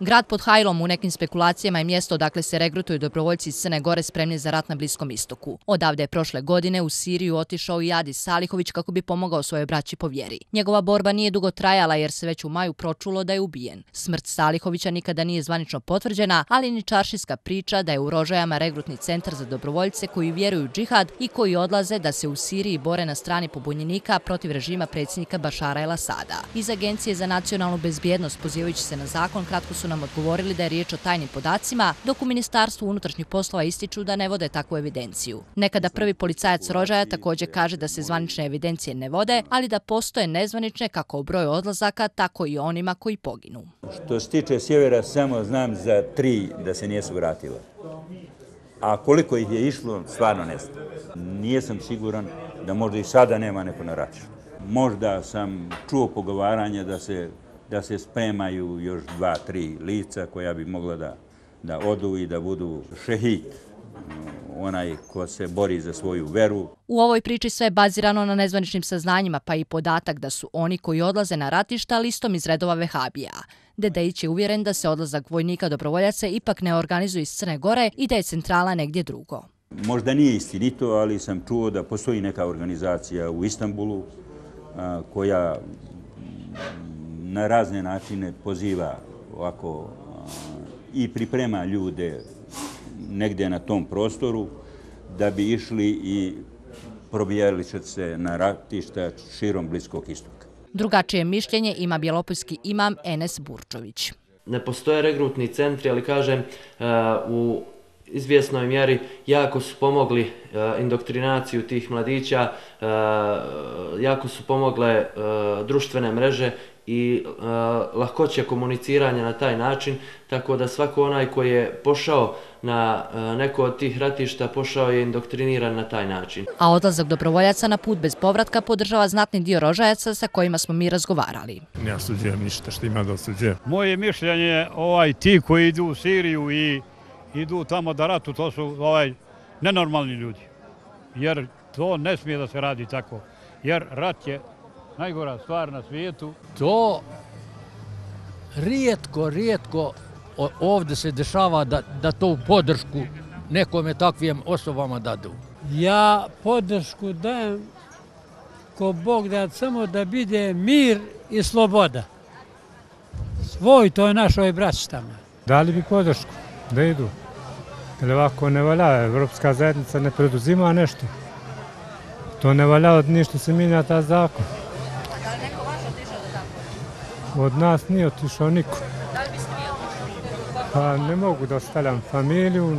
Grad pod Hajlom u nekim spekulacijama je mjesto odakle se regrutuju dobrovoljci iz Crne Gore spremni za rat na Bliskom istoku. Odavde je prošle godine u Siriju otišao i Adi Salihović kako bi pomogao svojoj braći po vjeri. Njegova borba nije dugo trajala jer se već u maju pročulo da je ubijen. Smrt Salihovića nikada nije zvanično potvrđena, ali ni čaršijska priča da je u Rožajama regrutni centar za dobrovoljce koji vjeruju u džihad i koji odlaze da se u Siriji bore na strani pobunjenika protiv režima predsjednika Bašara El Asada. Iz Agencije za nacionalnu bezbjednost pozivajući se na zakon kratko nam odgovorili da je riječ o tajnim podacima, dok u Ministarstvu unutrašnjih poslova ističu da ne vode takvu evidenciju. Nekada prvi policajac Rožaja također kaže da se zvanične evidencije ne vode, ali da postoje nezvanične kako o broju odlazaka, tako i onima koji poginu. Što se tiče sjevera, samo znam za tri da se nije vratila. A koliko ih je išlo, stvarno ne znam. Nije sam siguran da možda i sada nema neko na račun. Možda sam čuo pogovaranje da se da se spremaju još dva, tri lica koja bi mogla da odu i da budu šehid onaj ko se bori za svoju veru. U ovoj priči sve je bazirano na nezvaničnim saznanjima, pa i podatak da su oni koji odlaze na ratišta listom iz redova Vehabija. Dedejić je uvjeren da se odlazak vojnika dobrovoljaca ipak ne organizuje iz Crne Gore i da je centrala negdje drugo. Možda nije istinito, ali sam čuo da postoji neka organizacija u Istanbulu koja na razne načine poziva ovako i priprema ljude negdje na tom prostoru da bi išli i probijali se na ratišta širom Bliskog istoka. Drugačije mišljenje ima bjelopojski imam Enes Burčović. Ne postoje regrutni centri, ali kažem, e, u izvjesnoj mjeri jako su pomogli e, indoktrinaciju tih mladića, e, jako su pomogle društvene mreže i e, lakoće komuniciranja na taj način, tako da svako onaj koji je pošao na e, neko od tih ratišta pošao je indoktriniran na taj način. A odlazak dobrovoljaca na put bez povratka podržava znatni dio rožajaca sa kojima smo mi razgovarali. Ne osuđujem ništa što ima da osuđujem. Moje mišljenje ovaj ti koji idu u Siriju i idu tamo da ratu, to su ovaj nenormalni ljudi. Jer to ne smije da se radi tako. Jer rat je najgora stvar na svijetu. To rijetko, rijetko ovdje se dešava da, da to u podršku nekome takvijem osobama dadu. Ja podršku dajem ko Bog da samo da bide mir i sloboda. Svoj, to je našoj braćstama. Dali bi podršku da idu. Jer ovako ne valja, Evropska zajednica ne preduzima nešto. To ne valja od ništa se minja ta zakon. Od nas nije otišao niko. Pa ne mogu da ostavljam familiju,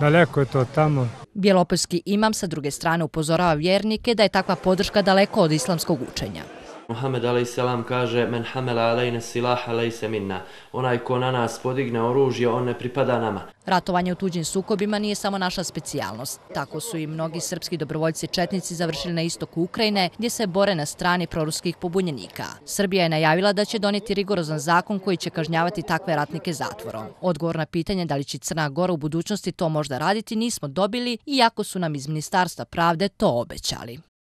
daleko je to tamo. Bjelopoljski imam sa druge strane upozorava vjernike da je takva podrška daleko od islamskog učenja. Muhammed a.s. kaže Men hamela alejne silaha alejse minna. Onaj ko na nas podigne oružje, on ne pripada nama. Ratovanje u tuđim sukobima nije samo naša specijalnost. Tako su i mnogi srpski dobrovoljci četnici završili na istoku Ukrajine, gdje se bore na strani proruskih pobunjenika. Srbija je najavila da će doniti rigorozan zakon koji će kažnjavati takve ratnike zatvorom. Odgovor na pitanje da li će Crna Gora u budućnosti to možda raditi nismo dobili, iako su nam iz Ministarstva pravde to obećali.